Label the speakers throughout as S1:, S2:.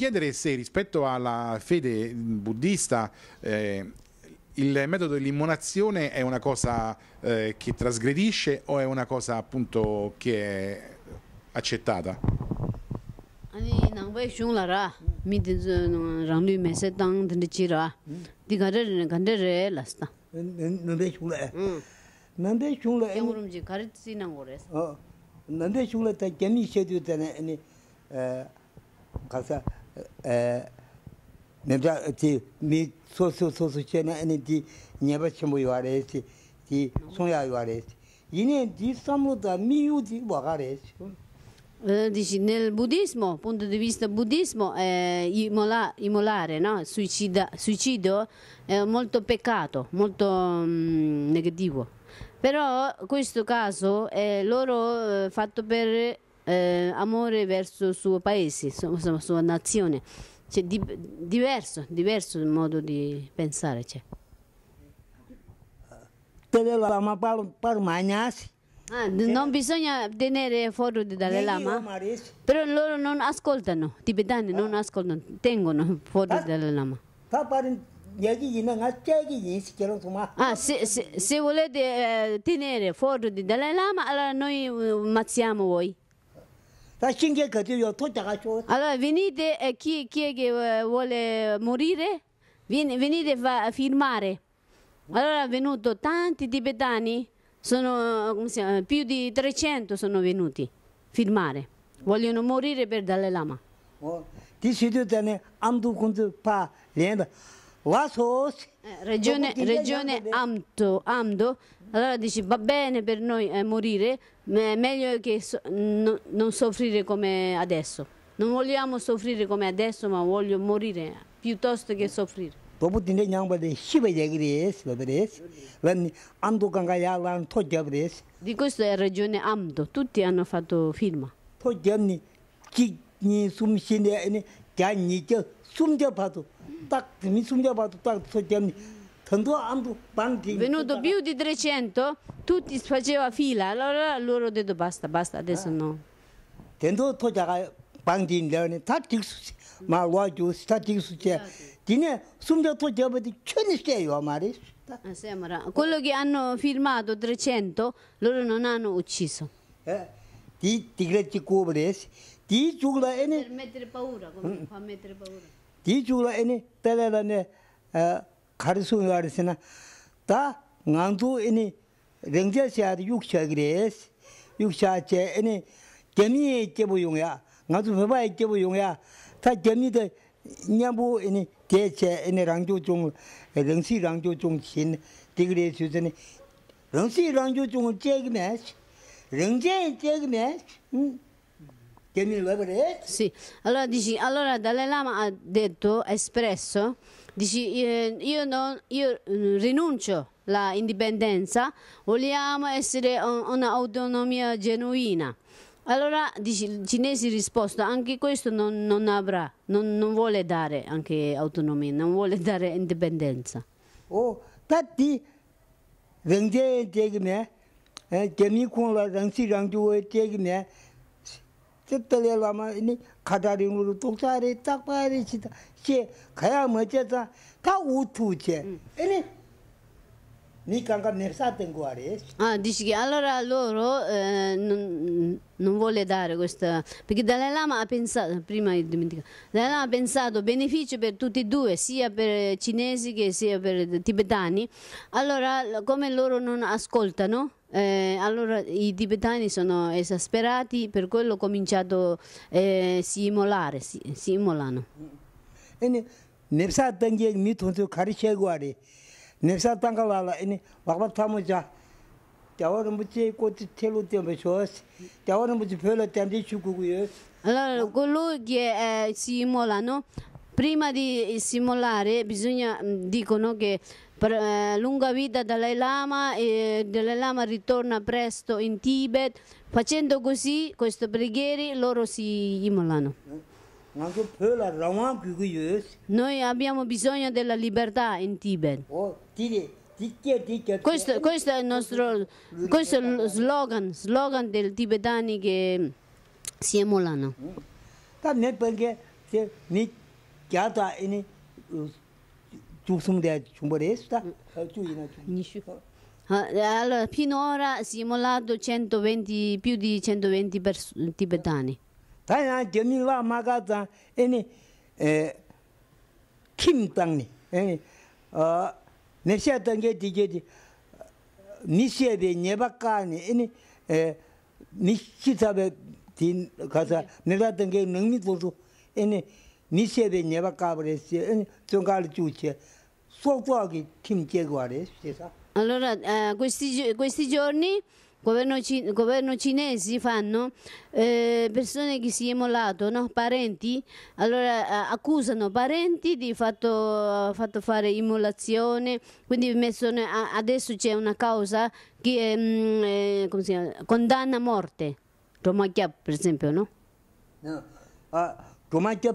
S1: chiedere se rispetto alla fede mm, buddista eh, il metodo dell'immunazione è una cosa eh, che trasgredisce o è una cosa appunto che è accettata? non è che la ra, mi di è che se tang di chi ra, di gare re gande
S2: non è che
S1: Nangwe shung la, nangwe shung la... Kengurum mm. ji gare non è che
S2: sa. Nangwe shung oh, la ta geni she du tene, non è eh, nebja ti mi so so so so che cioè, na ene ti nyeba chimbo yuwa re ti songya yuwa re si yine di samlo
S1: da mi yu di waga re si dici nel buddismo punto di vista buddismo eh, imola, immolare no? Suicida, suicidio è molto peccato molto mh, mm, negativo però questo caso è loro eh, fatto per eh, amore verso il suo paese, insomma, la sua nazione. C'è cioè, di, diverso, diverso il modo di pensare c'è. Cioè. Tele ah, non bisogna tenere fuori dalle lama, però loro non ascoltano, i tibetani non ah. ascoltano, tengono fuori dalle lama. Ah, se, se, se volete eh, tenere fuori di Dalai Lama, allora noi ammazziamo eh, voi. Allora venite, eh, chi, chi, è che vuole morire? Viene, venite a firmare. Allora è venuto tanti tibetani, sono, eh, chiama, eh, più di 300 sono venuti a firmare. Vogliono morire per Dalai Lama.
S2: Oh. Eh, regione, regione
S1: Amto, Amdo, allora dici va bene per noi eh, morire, ma è meglio che so, no, non soffrire come adesso. Non vogliamo soffrire come adesso, ma voglio morire piuttosto che soffrire.
S2: 보부딘데 냥바데 시베 얘기레스 바베레스 웬 암도 강가야 란 토잡레스
S1: di questa è regione Amdo tutti hanno fatto firma 토잡니 기니 숨신데 아니
S2: 갸니죠 숨잡아도 tak mi sungja ba tak so jam tanto
S1: andu ban di venuto più di 300 tutti faceva fila allora loro ho detto basta basta adesso ah. no
S2: tanto to jaga bang di leone ta tik su ma wa ju sta tik su che dine sungja to jaba di cheni ste yo mari
S1: sembra ah, quello che hanno firmato 300 loro non hanno ucciso eh per mettere paura come fa mettere paura
S2: di chukla ini telera ne karisu warisina ta ngandu ini rengja shaad yuk shaagiris yuk shaad che ini gemi ye kebu yung ya feba ye kebu yung ta gemi nyambu ini ge che ini rangju
S1: Che mi lo Sì, allora dici, allora Dalai Lama ha detto, ha espresso, dici eh, io, non, io mm, rinuncio all'indipendenza, vogliamo essere un'autonomia genuina. Allora dici, i cinesi risposto, anche questo non, non avrà, non, non, vuole dare anche autonomia, non vuole dare indipendenza. Oh,
S2: tanti, vendete me, eh, che mi con la ranzi rangi vuoi te me, kita lama ini kadari nguru tukcari tak cita cie kaya macam ta ta utu cie ini ni kangka nefsa tenguare
S1: ah dici che allora loro non, vuole dare questa perché Dalai Lama ha pensato prima di dimenticare Dalai Lama ha pensato beneficio per tutti e due sia per cinesi che sia per tibetani allora come loro non ascoltano eh, allora i tibetani sono esasperati, per quello ho cominciato a eh, simolare, si, simulano. Ene
S2: tangi mi thonto khari chegwari. Nepsa tanga lala ene bagba thamu ja. Tyawaram buche ko thelo te me chos. Tyawaram buche
S1: Allora quello che eh, simolano prima di simulare bisogna mm, dicono che per, eh, lunga vita Dalai Lama e Dalai Lama ritorna presto in Tibet. Facendo così queste preghiere loro si immolano. Noi abbiamo bisogno della libertà in Tibet. Oh, questo, questo è il nostro questo è lo slogan, slogan dei tibetani che si immolano.
S2: 두숨데 중벌했다. 주의나 좀. 니슈호.
S1: 아, 알 피노라 시몰라도 120 più di 120 tibetani. 다야 제밀라 마가자 에니
S2: 에 김땅니. 에니 어 네시아 단계 디게디 디 네바카니 에니 에 니키타베 딘 가자 네라 단계 능미도주 에니 니세베 네바카브레시 에니 총갈 주체
S1: allora eh, questi, questi giorni governo, cin- governo cinesi fanno eh, persone che si è mollato, no? parenti, allora eh, accusano parenti di fatto, fatto fare immolazione, quindi ne- adesso c'è una causa che mh, ehm, eh, come si chiama? condanna a morte, Romaglia per esempio, no? No, uh, ah, Romaglia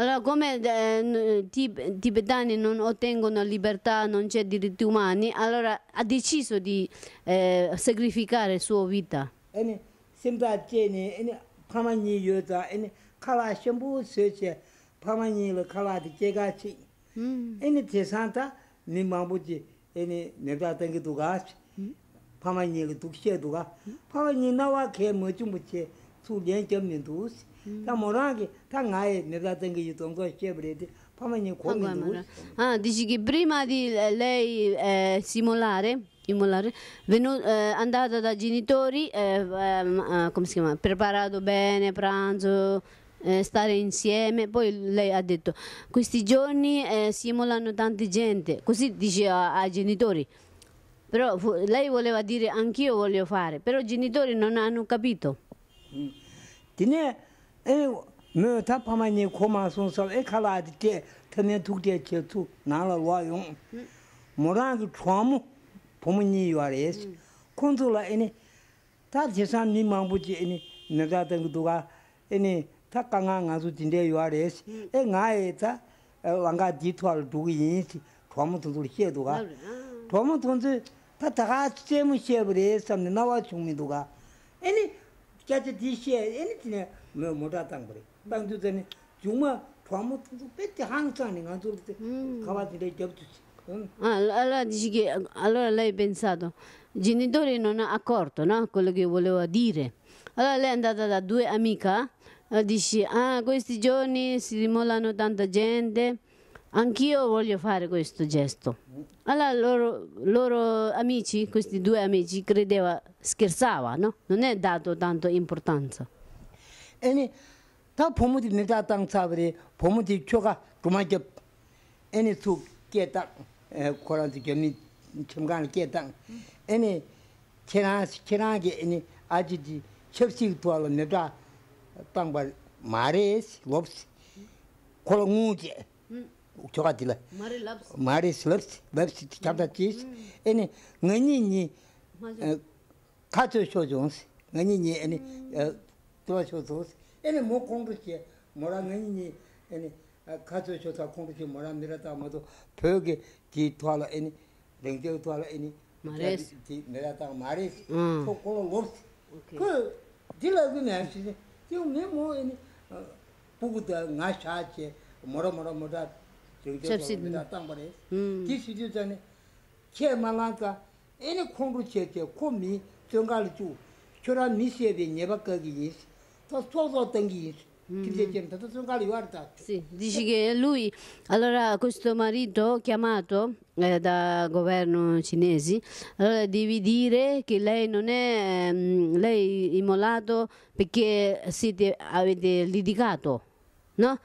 S1: Allora, come eh, tib- tibetani non ottengono libertà, non c'è diritti umani, allora ha deciso di eh, sacrificare la sua vita.
S2: Ene, sembra tiene, ene, pamani yuta, ene, kala shambu seche, pamani lo kala di chega chi. Mm. Ene, te santa, ni mambuji, ene, nega tengi duga, mm. pamani lo dukshe duga, mm. pamani nawa ke mochumuche, su lien jam min dusi tā mōrāngi, tā ngāi nirdā tāngi yu tōngzō xiebrē tī, pāma nyi kō mi dūs.
S1: Dici che prima di eh, lei eh, simulare, simulare venu, eh, andata da genitori, eh, ehm, ah, come si chiama, preparato bene, pranzo, eh, stare insieme, poi lei ha detto questi giorni eh, simulano tante gente, così dice ai genitori. Però fu, lei voleva dire anch'io voglio fare, però i genitori non hanno capito. Mm. Tine, ee
S2: mē tā pāma nī kōmā sōng sōng, ee kālā ātī tē, tē nē tūk tē kē tū, nā rā wā yōng, mō rāng chua mō, pōma nī yuwa rē sī, kōng tō rā, ee nē, tā tē sāng nī māng bō ee kyache di xie, ene tine myo moda tang pari. zane, jungma tuamu tu peti hang zane, nga zuru te hmm. kawa zile jab tu hmm.
S1: ah, Allora dici che allora lei ha pensato, genitori non ha accorto no? quello che voleva dire. Allora lei è andata da due amica, eh, dice, ah questi giorni si rimolano tanta gente, Anch'io voglio fare questo gesto. Allora loro, loro amici, questi due amici, credeva, scherzava, no? Non è dato tanto importanza. Eni, ta pomo di nita tang
S2: sabri, pomo di choka kuma che eni su che ta eh, kora di che ni chumgan che ta. Eni chena chena che eni aji di chepsi tu alo nita tang ba mares, wops. Kolo choga dila.
S1: Mare labs.
S2: Mare labs, labs chabda chis. Mm. Ene, ngani ni eh, kato sho zhons, ngani ni ene, eh, tuwa sho mo kongru mora ngani ni, ene, kato sho zha mora mira mato, pyo ge, ki tuwa zi eh, nga mora mora mora, 접시든 땅 버리 기 시지 전에 제 말라가 애니 콩도 제제 고미 정갈 주 교라 미시에데 예바까기 있어 또 소소 땡기 Sì, dici
S1: che lui, allora questo marito chiamato eh, da governo cinesi, allora devi dire che lei non è, mh, lei immolato perché siete, avete litigato, no?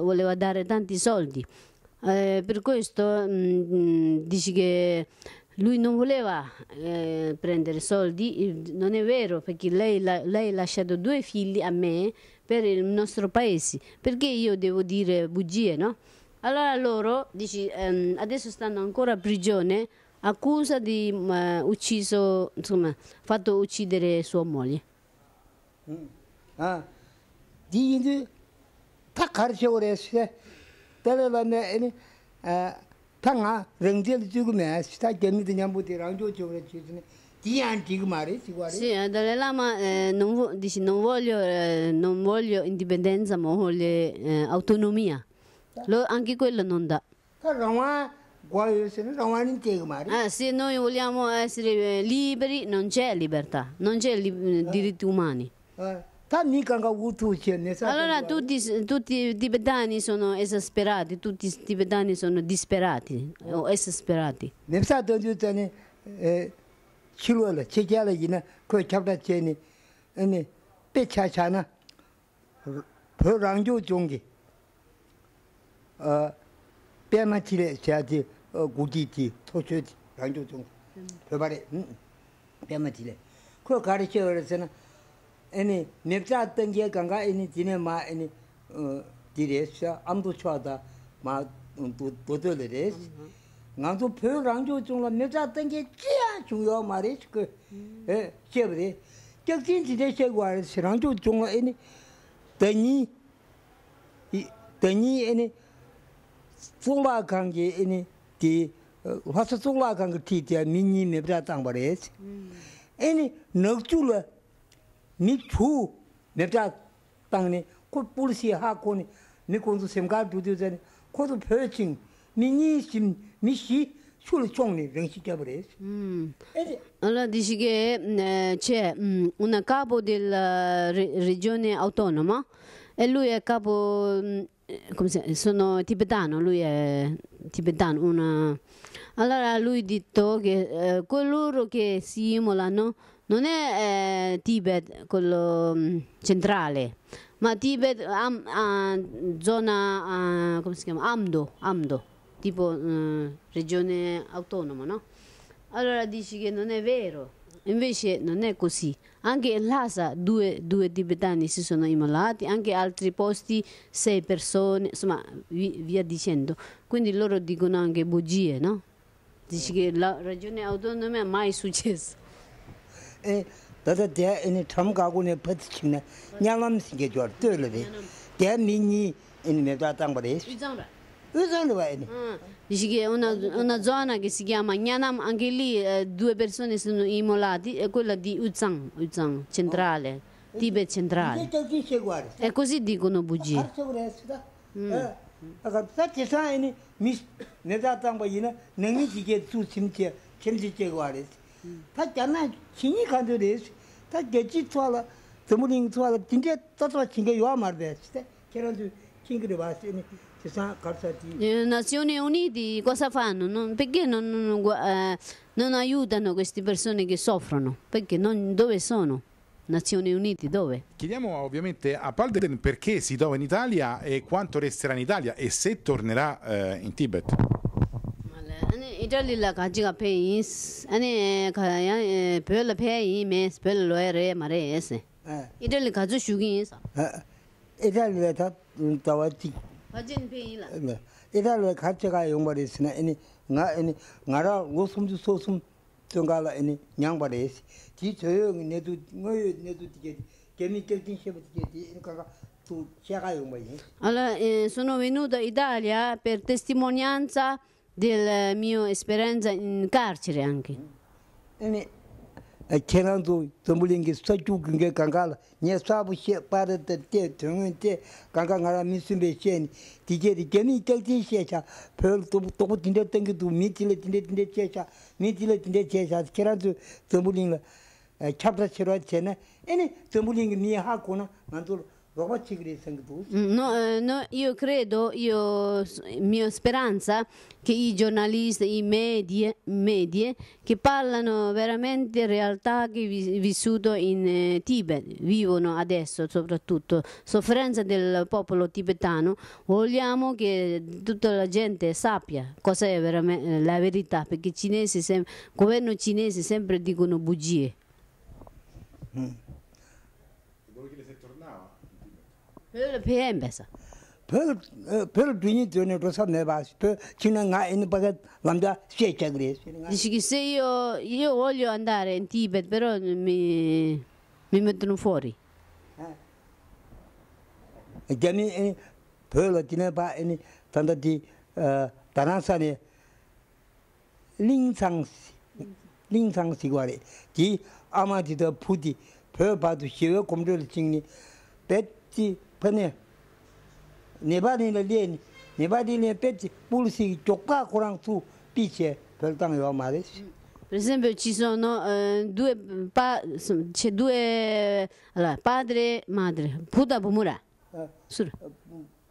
S1: voleva dare tanti soldi. Eh, per questo mh, dici che lui non voleva eh, prendere soldi, non è vero perché lei, la, lei, ha lasciato due figli a me per il nostro paese, perché io devo dire bugie, no? Allora loro, dici, ehm, adesso stanno ancora a prigione, accusa di eh, ucciso, insomma, fatto uccidere sua moglie. Mm. Ah. 따라라 내 sì Dalai Lama eh, non, vo- dici, non voglio eh, non voglio indipendenza ma voglio eh, autonomia Lo, anche quello non dà 그 ah, se noi vogliamo essere eh, liberi non c'è libertà non c'è li- eh, diritti umani 어 eh, Ta ni kanga utu che ne sa. Allora tutti tutti i tibetani sono esasperati, tutti i tibetani sono disperati
S2: o esasperati. Ne sa do ju te e eh chiro che che le ina ko chapta che ne ne pe cha cha na pho rang ju jong gi. Eh pe ma chi le cha ji e, gu ji ti to che rang ju jong. Mm. Pe ba le. Mm, pe ma chi le. Ko ga de che le se na ene mepcha tengye ganga ene jine 마 ene uh, dire shwa amdo chwa da ma um, budo le resh mm-hmm. nga zo pyo rangyo chungla mepcha tengye jia chungyo ma resh ke shebe re mm-hmm. eh, kyakchin jine shegwa resh rangyo chungla ene tenyi tenyi ene zungla kange ene di uh, hwasa mi phu ne ta tang ni ko pul si ha ko ni ni ko sem ga du du zen ko du phe ching ni ni sim mi si
S1: chul chong ni reng si ka bre mm ala di shi ge c'è una capo del regione autonoma e lui è capo come se sono tibetano lui è tibetano una allora lui ha detto che eh, coloro che simulano non è eh, Tibet quello mm, centrale, ma Tibet am, uh, zona uh, come si chiama? Amdo, Amdo tipo uh, regione autonoma, no? Allora dici che non è vero, invece non è così. Anche in Lhasa due, due tibetani si sono immolati, anche altri posti sei persone, insomma via dicendo. Quindi loro dicono anche bugie, no? Dici che la regione autonoma è mai successa.
S2: e da da in in tom gagoni peticne nyanam singe doleve da mini in ne datanggo da e ujang
S1: ujang va e isge una una zona che si chiama nyanam anche lì due persone sono immolati e quella di ujang ujang centrale tibet centrale e così dicono buggi ha
S2: sugressida
S1: e sa sa che sa in ne datanggo
S2: in ningi che 他讲那轻易看出来，他给起错了，怎么领错了？今天早早请个药嘛的，现在前两天请个吧，现在。
S1: Le Nazioni Unite cosa fanno? Non, perché non, non, eh, non, aiutano queste persone che soffrono? Perché non, dove sono? Nazioni Unite dove? Chiediamo ovviamente a Palden perché si trova in Italia e quanto resterà in Italia e se tornerà eh, in Tibet. 이달리 라 가지가 페 아니 가야 별로 페 이메스 별로 에레 이달리 가주 슈기 이달리
S2: 다 타와티
S1: 가진 페이라
S2: 이달리 가치가 용벌이 아니 nga ani nga ra wo sum ju so sum tu nga la ani nyang ba de si jo yo ni ne du ngo yo ne du ti ge ge she ti ge ti in ka ga tu che
S1: ga yo ala sono venuto italia per testimonianza del eh, mio esperanza in carcere anche ne
S2: e eh, che non do tambulinghi sta giù ne sabu che pare te te te cangala mi si be ti che di che te ti che cha per tu tu ti de tengi tu mi ti le ti de ti mi ti le ni ha kona na No,
S1: eh, no, io credo, io, mia speranza, che i giornalisti, i media, medie che parlano veramente realtà che vi, vissuto in eh, Tibet, vivono adesso soprattutto, sofferenza del popolo tibetano, vogliamo che tutta la gente sappia cosa è veramente eh, la verità, perché il governo cinese sempre dicono bugie. Mm. Lbh Cock. Sud yapa pa Swa Ta
S2: Kristin za maa Upera upera faa Rupshey game Bi Epita organisat
S1: Upekar, si eti MTh Abish charap Aki Sp 一사� Evolutionary fire action. All the will be sente made with Nuaipta, while your Ruphe
S2: Benjamin will go home with Pothitice and to paint your regarded. turb Wham Ba magic ba in pēpādu xīwē kumdō rī chīngi, pēt jī pēne, nipā dī nā lēni, nipā dī nā pēt jī pūlu sī jokpā kurāng tū pī chē, pēl tāng yuwa mā rē
S1: chī sō nō, duwe pā, pādre, mādre,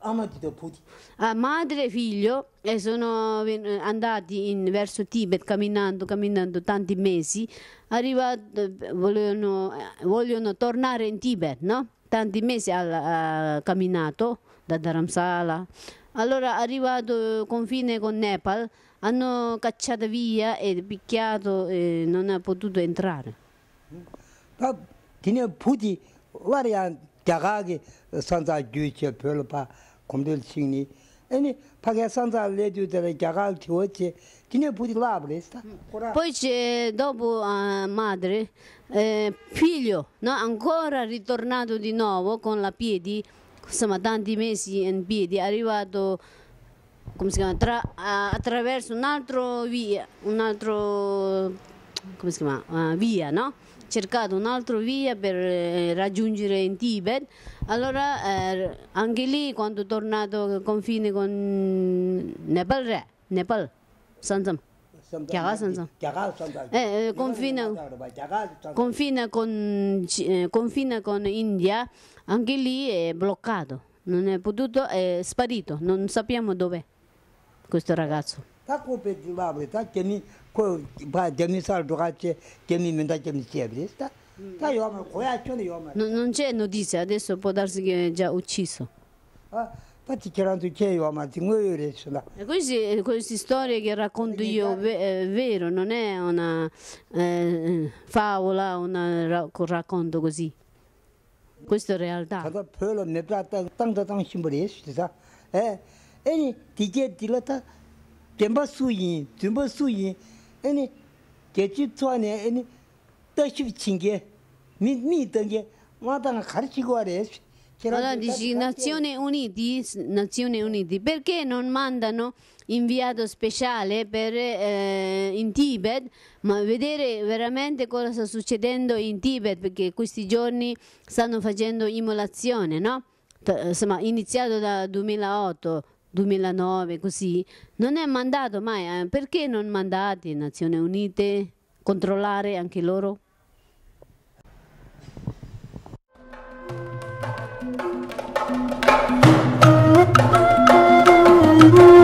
S1: Ama di Puti. Uh, ah, madre e figlio e sono andati in, verso Tibet camminando, camminando tanti mesi, arrivato, eh, vogliono, eh, vogliono tornare in Tibet, no? Tanti mesi ha camminato da Dharamsala. Allora arrivato confine con Nepal, hanno cacciato via e picchiato e non ha potuto entrare.
S2: Mm. Eh, lo 갸가기 산자 규체 별바 검들 신이 아니 파게 산자 레듀데 갸가 티오체
S1: 디네 부디 라브레스타 poi c'è dopo a eh, madre figlio eh, no ancora ritornato di nuovo con la piedi insomma tanti mesi in piedi è arrivato come si chiama tra, attraverso un altro via un altro come si chiama uh, via no cercato un'altra via per eh, raggiungere in Tibet. Allora eh, anche lì quando è tornato al confine con Nepal Re, Nepal, Sanzam. Chiaga Sanzam. Eh, confina, confina, con, eh, confina con India, anche lì è bloccato, non è potuto, è sparito, non sappiamo dov'è questo ragazzo non c'è notizia adesso può darsi che è già ucciso ah infatti c'erano ma ti muoio queste queste eh, storie che racconto io è eh, vero non è una eh, eh favola un racconto così questa è realtà cada ne tratta tanto
S2: tanto simbolo eh e ti che ti la tenpa suyin, tenpa suyin, ane gechi tsuwa ne, ane tashib chinge, mi, mi tange, wadanga karchigo ares. Allora dici Nazioni
S1: Unite, Nazioni Unite, perché non mandano inviato speciale per, eh, in Tibet, ma vedere veramente cosa sta succedendo in Tibet, perché questi giorni stanno facendo immolazione, no? T- insomma, iniziato dal 2008, 2009 così, non è mandato mai, eh? perché non mandate Nazioni Unite controllare anche loro? Thank you.